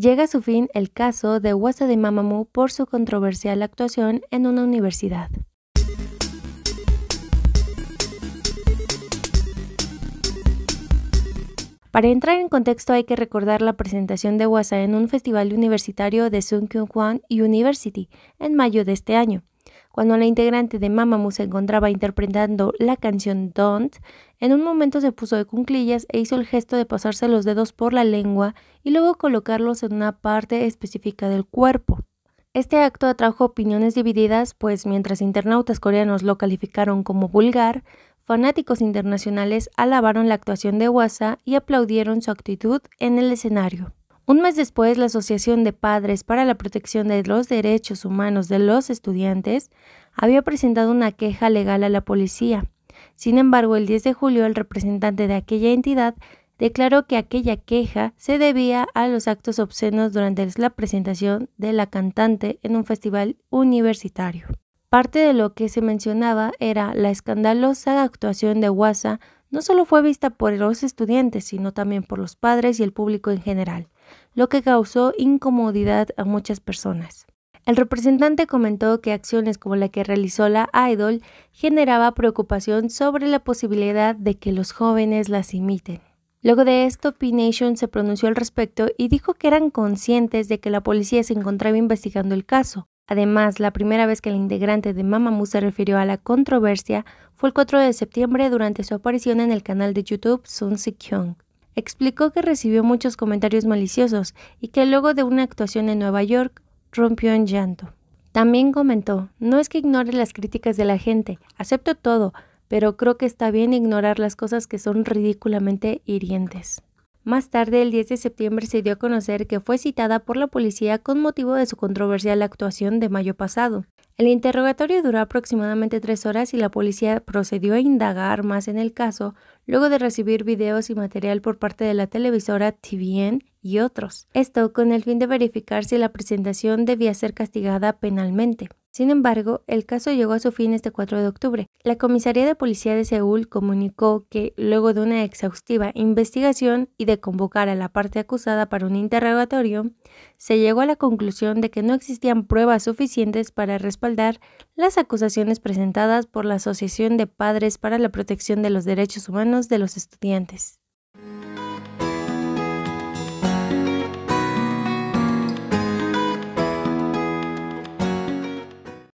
llega a su fin el caso de Wasa de Mamamoo por su controversial actuación en una universidad. Para entrar en contexto hay que recordar la presentación de Wasa en un festival universitario de Sun Kyung University en mayo de este año. Cuando la integrante de Mamamoo se encontraba interpretando la canción Don't, en un momento se puso de cunclillas e hizo el gesto de pasarse los dedos por la lengua y luego colocarlos en una parte específica del cuerpo. Este acto atrajo opiniones divididas, pues mientras internautas coreanos lo calificaron como vulgar, fanáticos internacionales alabaron la actuación de Wasa y aplaudieron su actitud en el escenario. Un mes después, la Asociación de Padres para la Protección de los Derechos Humanos de los Estudiantes había presentado una queja legal a la policía. Sin embargo, el 10 de julio, el representante de aquella entidad declaró que aquella queja se debía a los actos obscenos durante la presentación de la cantante en un festival universitario. Parte de lo que se mencionaba era la escandalosa actuación de Guasa no solo fue vista por los estudiantes, sino también por los padres y el público en general lo que causó incomodidad a muchas personas. El representante comentó que acciones como la que realizó la Idol generaba preocupación sobre la posibilidad de que los jóvenes las imiten. Luego de esto, P-Nation se pronunció al respecto y dijo que eran conscientes de que la policía se encontraba investigando el caso. Además, la primera vez que el integrante de Mamamoo se refirió a la controversia fue el 4 de septiembre durante su aparición en el canal de YouTube Sun Kyung explicó que recibió muchos comentarios maliciosos y que luego de una actuación en Nueva York rompió en llanto. También comentó, no es que ignore las críticas de la gente, acepto todo, pero creo que está bien ignorar las cosas que son ridículamente hirientes. Más tarde, el 10 de septiembre, se dio a conocer que fue citada por la policía con motivo de su controversial actuación de mayo pasado. El interrogatorio duró aproximadamente tres horas y la policía procedió a indagar más en el caso, luego de recibir videos y material por parte de la televisora TVN y otros. Esto con el fin de verificar si la presentación debía ser castigada penalmente. Sin embargo, el caso llegó a su fin este 4 de octubre. La Comisaría de Policía de Seúl comunicó que, luego de una exhaustiva investigación y de convocar a la parte acusada para un interrogatorio, se llegó a la conclusión de que no existían pruebas suficientes para respaldar las acusaciones presentadas por la Asociación de Padres para la Protección de los Derechos Humanos de los Estudiantes.